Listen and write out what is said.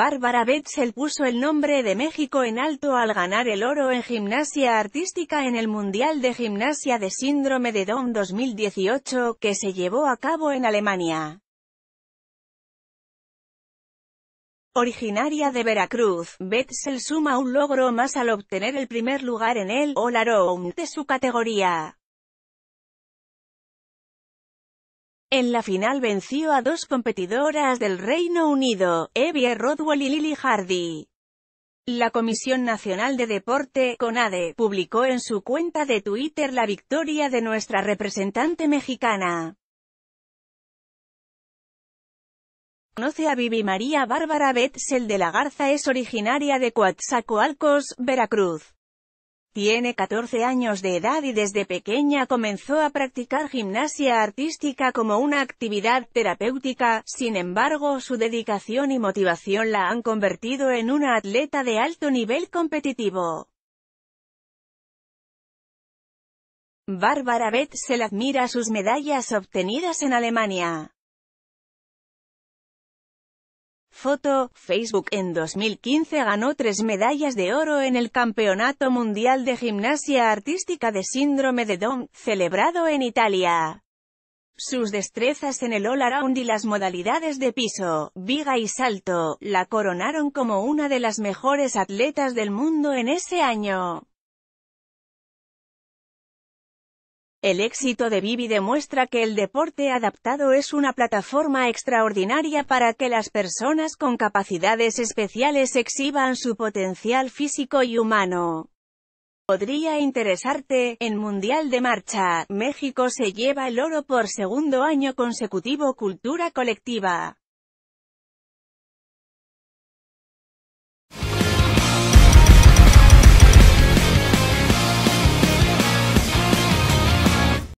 Bárbara Betzel puso el nombre de México en alto al ganar el oro en gimnasia artística en el Mundial de Gimnasia de Síndrome de Down 2018, que se llevó a cabo en Alemania. Originaria de Veracruz, Betzel suma un logro más al obtener el primer lugar en el All Around de su categoría. En la final venció a dos competidoras del Reino Unido, Evie Rodwell y Lily Hardy. La Comisión Nacional de Deporte, CONADE, publicó en su cuenta de Twitter la victoria de nuestra representante mexicana. Conoce a Vivi María Bárbara Betzel de la Garza es originaria de Coatzacoalcos, Veracruz. Tiene 14 años de edad y desde pequeña comenzó a practicar gimnasia artística como una actividad terapéutica, sin embargo su dedicación y motivación la han convertido en una atleta de alto nivel competitivo. Bárbara Beth se le admira sus medallas obtenidas en Alemania. Foto, Facebook en 2015 ganó tres medallas de oro en el Campeonato Mundial de Gimnasia Artística de Síndrome de Down, celebrado en Italia. Sus destrezas en el all-around y las modalidades de piso, viga y salto, la coronaron como una de las mejores atletas del mundo en ese año. El éxito de Vivi demuestra que el deporte adaptado es una plataforma extraordinaria para que las personas con capacidades especiales exhiban su potencial físico y humano. Podría interesarte, en Mundial de Marcha, México se lleva el oro por segundo año consecutivo Cultura Colectiva.